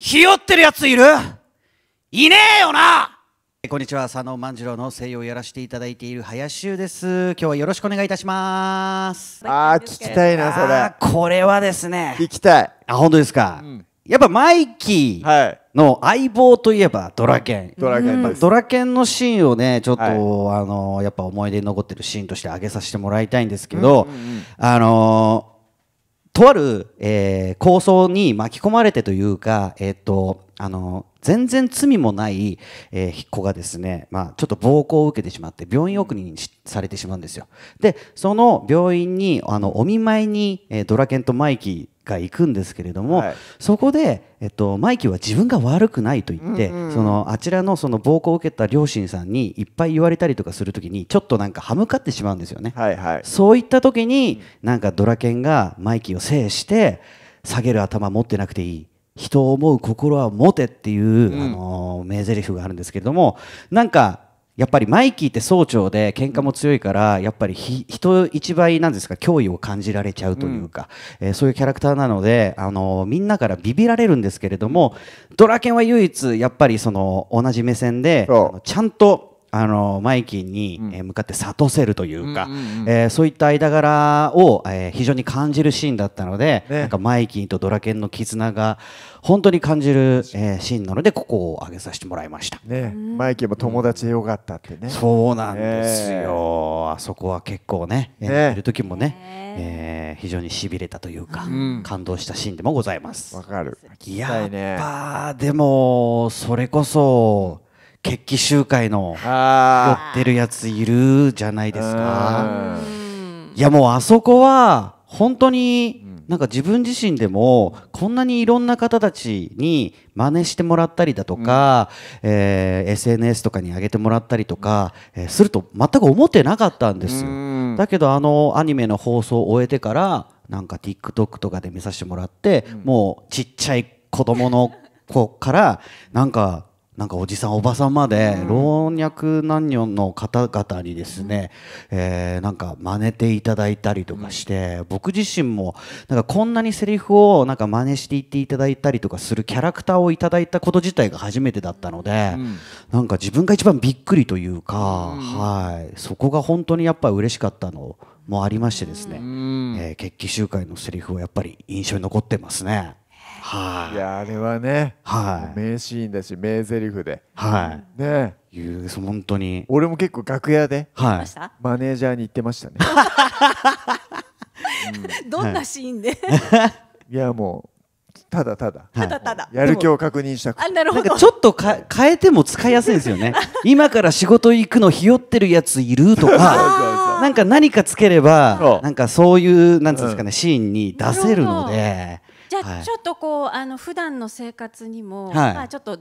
ひよってるやついるいねえよなこんにちは佐野万次郎の声優をやらせていただいている林修です今日はよろしくお願いいたしますあー聞きたいなそれこれはですね聞きたいあ本当ですか、やっぱマイキーの相棒といえばドラケン、ドラケンですドラケンのシーンをねちょっと、はいあのやっぱ思い出に残ってるシーンとして挙げさせてもらいたいんですけど、あのとある、えー、構想に巻き込まれてというか、えっ、ー、と、あの、全然罪もない、えー、子がですね、まあ、ちょっと暴行を受けてしまって病院送りにされてしまうんですよでその病院にあのお見舞いに、えー、ドラケンとマイキーが行くんですけれども、はい、そこで、えっと、マイキーは自分が悪くないと言って、うんうん、そのあちらのその暴行を受けた両親さんにいっぱい言われたりとかするときにちょっとなんか歯向かってしまうんですよね。はいはい、そういった時に、なんかドラケンがマイキーを制して下げる頭持ってなくていい。人を思う心は持てっていう、うん、あの名台詞があるんですけれどもなんかやっぱりマイキーって総長で喧嘩も強いからやっぱり人一倍なんですか脅威を感じられちゃうというか、うん、えー、そういうキャラクターなので、あのー、みんなからビビられるんですけれどもドラケンは唯一やっぱりその同じ目線でちゃんとあのマイキンに向かって諭せるというか、えそういった間柄を、え非常に感じるシーンだったので、なんかマイキンとドラケンの絆が本当に感じる、えシーンなのでここを挙げさせてもらいました、ね、マイキンも友達でよかったってね、そうなんですよ、あそこは結構ね演じる時もねえ非常にしびれたというか、感動したシーンでもございますわかるいややっぱでもそれこそ決起集会の寄ってるやついるじゃないですか。いやもうあそこは本当になんか自分自身でもこんなにいろんな方たちに真似してもらったりだとか、うん、えー、SNS とかに上げてもらったりとか、えー、すると全く思ってなかったんですよ。だけどあのアニメの放送を終えてからなんか TikTok とかで見させてもらって、うん、もうちっちゃい子供の子からなんかなんかおじさんおばさんまで老若男女の方々にですね、うん、えー、なんか真似ていただいたりとかして、うん、僕自身もなんかこんなにセリフをなんか真似していっていただいたりとかするキャラクターをいただいたこと自体が初めてだったので、うん、なんか自分が一番びっくりというか、はいそこが本当にやっぱ嬉しかったのもありましてですね、えー、決起集会のセリフはやっぱり印象に残ってますね。はい、いやあれはね、はい、名シーンだし名台詞で、はい、ねいう本当に俺も結構楽屋で、はい、マネージャーに言ってましたね、うん、どんなシーンで、いやもうただただ、ただただやる気を確認したあなるほどちょっとか変えても使いやすいんですよね 今から仕事行くのひよってるやついるとか なんか何かつければなんかそういうなんうんですかね、うん、シーンに出せるので。ゃあ、ちょっとこうあの普段の生活にも、まあちょっと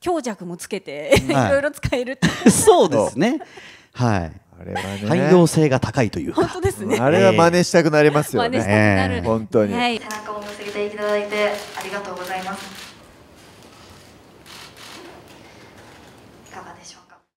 強弱もつけて、い、ろいろ使える そうですね。はい。あれはね、汎用性が高いという本当ですね。あれは真似したくなりますよね。真似したくなる。本当に。はい。田中を結せていただいてありがとうございます。